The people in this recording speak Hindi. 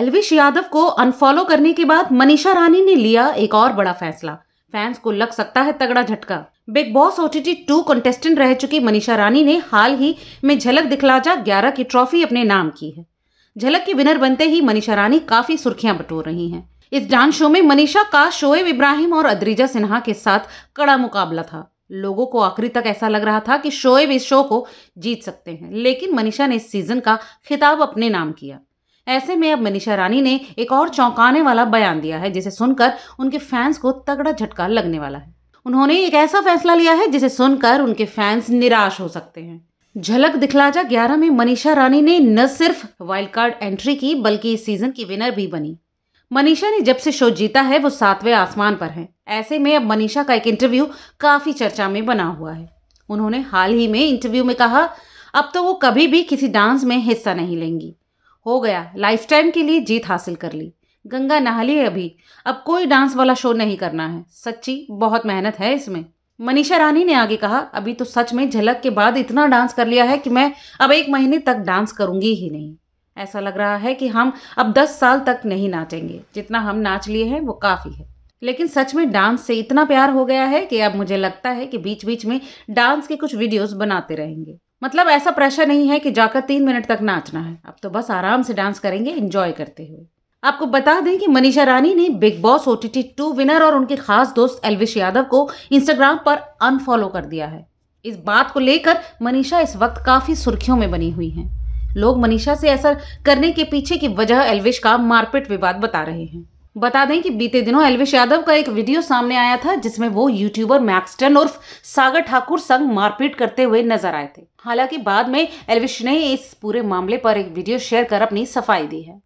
एलविश यादव को अनफॉलो करने के बाद मनीषा रानी ने लिया एक और बड़ा फैसला फैंस को लग सकता है तगड़ा झटका Bigg Boss OTT two contestant रह चुकी मनीषा रानी ने हाल ही में झलक जा ग्यारह की ट्रॉफी अपने नाम की है झलक की विनर बनते ही मनीषा रानी काफी सुर्खियां बटोर रही हैं इस डांस शो में मनीषा का शोएब इब्राहिम और अद्रीजा सिन्हा के साथ कड़ा मुकाबला था लोगों को आखिरी तक ऐसा लग रहा था कि शोएब इस शो को जीत सकते हैं लेकिन मनीषा ने इस सीजन का खिताब अपने नाम किया ऐसे में अब मनीषा रानी ने एक और चौंकाने वाला बयान दिया है जिसे सुनकर उनके फैंस को तगड़ा झटका लगने वाला है उन्होंने एक ऐसा फैसला लिया है जिसे सुनकर उनके फैंस निराश हो सकते हैं झलक दिखलाजा ग्यारह में मनीषा रानी ने न सिर्फ वाइल्ड कार्ड एंट्री की बल्कि इस सीजन की विनर भी बनी मनीषा ने जब से शो जीता है वो सातवें आसमान पर है ऐसे में अब मनीषा का एक इंटरव्यू काफी चर्चा में बना हुआ है उन्होंने हाल ही में इंटरव्यू में कहा अब तो वो कभी भी किसी डांस में हिस्सा नहीं लेंगी हो गया लाइफ टाइम के लिए जीत हासिल कर ली गंगा नहा ली अभी अब कोई डांस वाला शो नहीं करना है सच्ची बहुत मेहनत है इसमें मनीषा रानी ने आगे कहा अभी तो सच में झलक के बाद इतना डांस कर लिया है कि मैं अब एक महीने तक डांस करूंगी ही नहीं ऐसा लग रहा है कि हम अब दस साल तक नहीं नाचेंगे जितना हम नाच लिए हैं वो काफ़ी है लेकिन सच में डांस से इतना प्यार हो गया है कि अब मुझे लगता है कि बीच बीच में डांस के कुछ वीडियोस बनाते रहेंगे मतलब ऐसा प्रेशर नहीं है कि जाकर तीन मिनट तक नाचना है अब तो बस आराम से डांस करेंगे इंजॉय करते हुए आपको बता दें कि मनीषा रानी ने Bigg Boss O T two winner और उनके खास दोस्त एलविश यादव को इंस्टाग्राम पर अनफॉलो कर दिया है इस बात को लेकर मनीषा इस वक्त काफ़ी सुर्खियों में बनी हुई हैं लोग मनीषा से ऐसा करने के पीछे की वजह एलविश का मारपीट विवाद बता रहे हैं बता दें कि बीते दिनों एलवेश यादव का एक वीडियो सामने आया था जिसमें वो यूट्यूबर मैक्सटन उर्फ सागर ठाकुर संग मारपीट करते हुए नजर आए थे हालांकि बाद में एलविश ने इस पूरे मामले पर एक वीडियो शेयर कर अपनी सफाई दी है